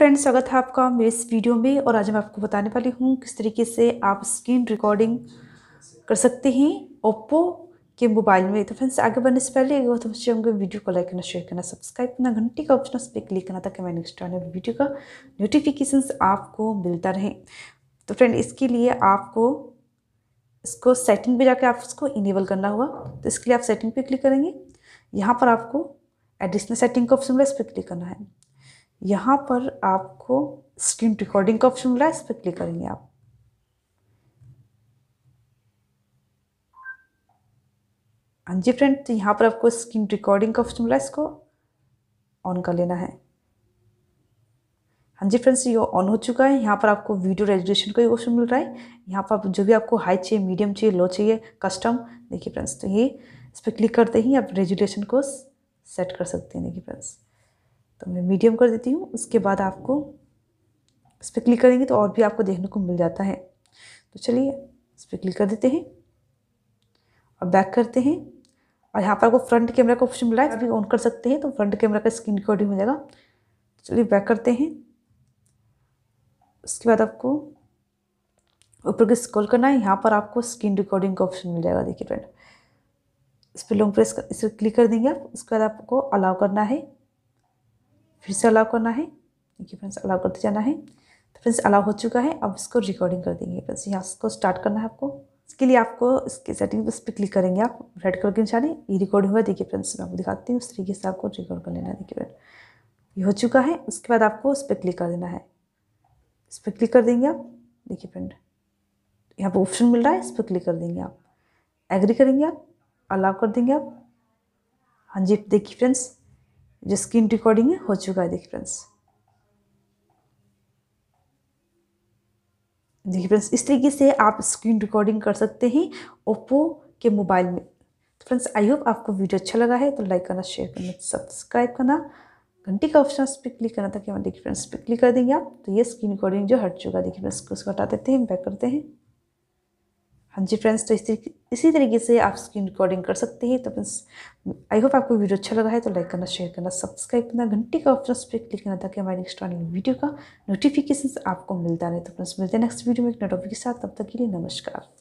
friends स्वागत है आपका मेरे इस वीडियो में और आज मैं आपको बताने वाली हूँ किस तरीके से आप स्क्रीन रिकॉर्डिंग कर सकते हैं ओप्पो के मोबाइल में तो फ्रेंड्स आगे बढ़ने से पहले अगर तुम चाहिए वीडियो को लाइक करना शेयर करना सब्सक्राइब करना घंटी का ऑप्शन उस पर क्लिक करना ताकि मैं नेक्स्ट आने वीडियो का नोटिफिकेशन आपको मिलता रहे तो फ्रेंड इसके लिए आपको इसको सेटिंग पर जाकर आप उसको इनेबल करना होगा तो इसके लिए आप सेटिंग पर क्लिक करेंगे यहाँ पर आपको एडिशनल सेटिंग का ऑप्शन मिला इस पर क्लिक करना है यहाँ पर आपको स्क्रीन रिकॉर्डिंग का ऑप्शन मिला है इस पर क्लिक करेंगे आप हाँ जी फ्रेंड तो यहाँ पर आपको स्क्रीन रिकॉर्डिंग का ऑप्शन मिला है इसको ऑन कर लेना है हाँ जी फ्रेंड्स ये ऑन हो चुका है यहाँ पर आपको वीडियो रेजुलेशन का ऑप्शन मिल रहा है यहाँ पर जो भी आपको हाई चाहिए मीडियम चाहिए लो चाहिए कस्टम देखिए फ्रेंड्स तो ये इस पर क्लिक करते ही आप रेजुलेशन को सेट कर सकते हैं देखिए फ्रेंड्स तो मैं मीडियम कर देती हूँ उसके बाद आपको इस पर क्लिक करेंगे तो और भी आपको देखने को मिल जाता है तो चलिए इस पर क्लिक कर देते हैं और बैक करते हैं और यहाँ पर आपको फ्रंट कैमरा का ऑप्शन मिला है अभी ऑन कर सकते हैं तो फ्रंट कैमरा का स्क्रीन रिकॉर्डिंग हो जाएगा तो चलिए बैक करते हैं उसके बाद आपको ऊपर के स्क्रॉल करना है यहाँ पर आपको स्क्रीन रिकॉर्डिंग का ऑप्शन मिल जाएगा देखिए फ्रेंड इस पर लॉन्ग प्रेस कर इस पर क्लिक कर देंगे आप उसके बाद आपको अलाउ करना है फिर से अलाउ करना है देखिए फ्रेंड्स अलाउ करते जाना है तो फ्रेंड्स अलाउ हो चुका है अब इसको रिकॉर्डिंग कर देंगे फ्रेंड्स यहाँ इसको स्टार्ट करना है आपको इसके लिए आपको इसके सेटिंग उस पर क्लिक करेंगे आप रेड कलर के निशाने ये रिकॉर्डिंग हुआ देखिए फ्रेंड्स मैं आपको दिखाती हूँ उस तरीके से आपको रिकॉर्ड कर लेना है देखिए फ्रेंड ये हो चुका है उसके बाद आपको उस पर क्लिक कर देना है इस पर क्लिक कर देंगे आप देखिए फ्रेंड यहाँ पर ऑप्शन मिल रहा है इस पर क्लिक कर देंगे आप एग्री करेंगे आप अलाउ कर देंगे आप हाँ जी देखिए फ्रेंड्स जो स्क्रीन रिकॉर्डिंग है हो चुका है देखिए फ्रेंड्स देखिए फ्रेंड्स इस तरीके से आप स्क्रीन रिकॉर्डिंग कर सकते हैं ओप्पो के मोबाइल में तो फ्रेंड्स आई होप आपको वीडियो अच्छा लगा है तो लाइक करना शेयर करना सब्सक्राइब करना घंटी का ऑप्शन पर क्लिक करना था कि हम देखिए फ्रेंड्स पे क्लिक कर देंगे आप तो ये स्क्रीन रिकॉर्डिंग जो हट चुका है देखिए फ्रेंड्स उसको हटा देते हैं बैक करते हैं हाँ जी फ्रेंड्स तो इसी इसी तरीके से आप स्क्रीन रिकॉर्डिंग कर सकते हैं तो फ्रेंड्स आई होप आपको वीडियो अच्छा लगा है तो लाइक करना शेयर करना सब्सक्राइब करना घंटे का ऑप्शन पर क्लिक करना ताकि हमारे नेक्स्ट आने वीडियो का नोटिफिकेशन आपको मिलता रहे तो फ्रेंड्स मिलते हैं नेक्स्ट वीडियो में एक नोटॉपिक के साथ तब तक के लिए नमस्कार